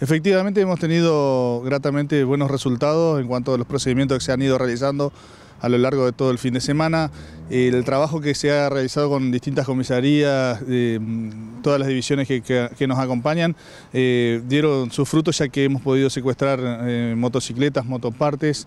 Efectivamente hemos tenido gratamente buenos resultados en cuanto a los procedimientos que se han ido realizando a lo largo de todo el fin de semana. El trabajo que se ha realizado con distintas comisarías, eh, todas las divisiones que, nos acompañan, eh, dieron sus frutos ya que hemos podido secuestrar eh, motocicletas, motopartes,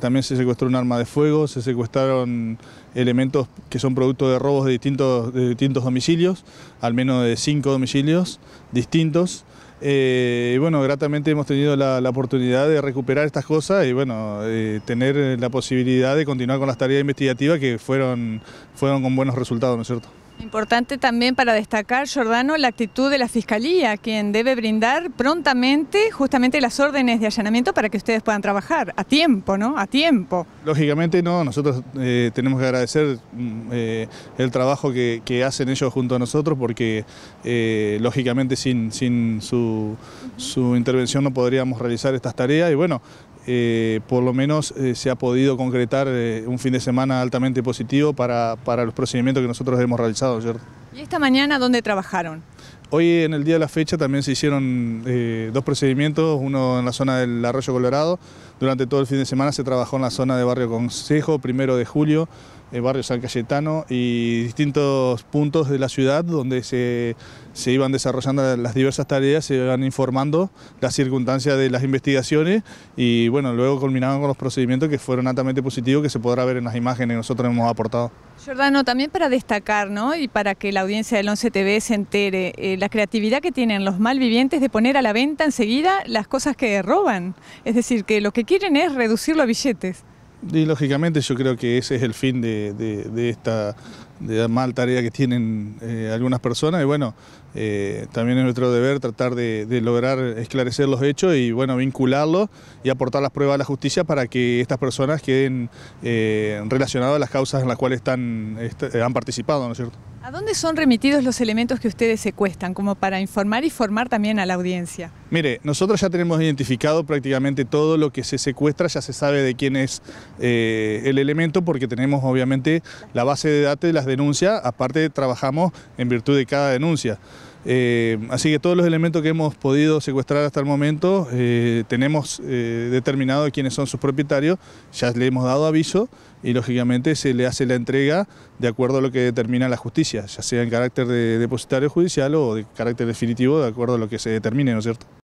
también se secuestró un arma de fuego, se secuestraron elementos que son producto de robos de distintos, de distintos domicilios, al menos de cinco domicilios distintos. Eh, y bueno, gratamente hemos tenido la, oportunidad de recuperar estas cosas y bueno, eh, tener la posibilidad de continuar con las tareas investigativas que fueron, fueron con buenos resultados, ¿no es cierto? Importante también para destacar, Jordano, la actitud de la Fiscalía, quien debe brindar prontamente justamente las órdenes de allanamiento para que ustedes puedan trabajar a tiempo, ¿no? A tiempo. Lógicamente no, nosotros eh, tenemos que agradecer mm, eh, el trabajo que, hacen ellos junto a nosotros porque eh, lógicamente sin, sin su, su intervención no podríamos realizar estas tareas y bueno, eh, por lo menos eh, se ha podido concretar eh, un fin de semana altamente positivo para, para los procedimientos que nosotros hemos realizado ayer. ¿Y esta mañana dónde trabajaron? Hoy en el día de la fecha también se hicieron dos procedimientos, uno en la zona del Arroyo Colorado, durante todo el fin de semana se trabajó en la zona de Barrio Consejo, primero de julio, barrio San Cayetano y distintos puntos de la ciudad donde se, iban desarrollando las diversas tareas, se iban informando las circunstancias de las investigaciones y bueno, luego culminaban con los procedimientos que fueron altamente positivos que se podrá ver en las imágenes que nosotros hemos aportado. Jordano, también para destacar y para que la audiencia del 11 TV se entere, eh, la creatividad que tienen los malvivientes de poner a la venta enseguida las cosas que roban, es decir, que lo que quieren es reducir los billetes. Y lógicamente yo creo que ese es el fin de, esta de la mal tarea que tienen eh, algunas personas y bueno, eh, también es nuestro deber tratar de, lograr esclarecer los hechos y bueno, vincularlos y aportar las pruebas a la justicia para que estas personas queden eh, relacionadas a las causas en las cuales están, este, han participado, ¿no es cierto? ¿A dónde son remitidos los elementos que ustedes secuestran como para informar y formar también a la audiencia? Mire, nosotros ya tenemos identificado prácticamente todo lo que se secuestra, ya se sabe de quién es el elemento porque tenemos obviamente la base de datos denuncia. denuncias, aparte trabajamos en virtud de cada denuncia. Eh, así que todos los elementos que hemos podido secuestrar hasta el momento, eh, tenemos eh, determinado quiénes son sus propietarios, ya le hemos dado aviso y lógicamente se le hace la entrega de acuerdo a lo que determina la justicia, ya sea en carácter de depositario judicial o de carácter definitivo, de acuerdo a lo que se determine, ¿no es cierto?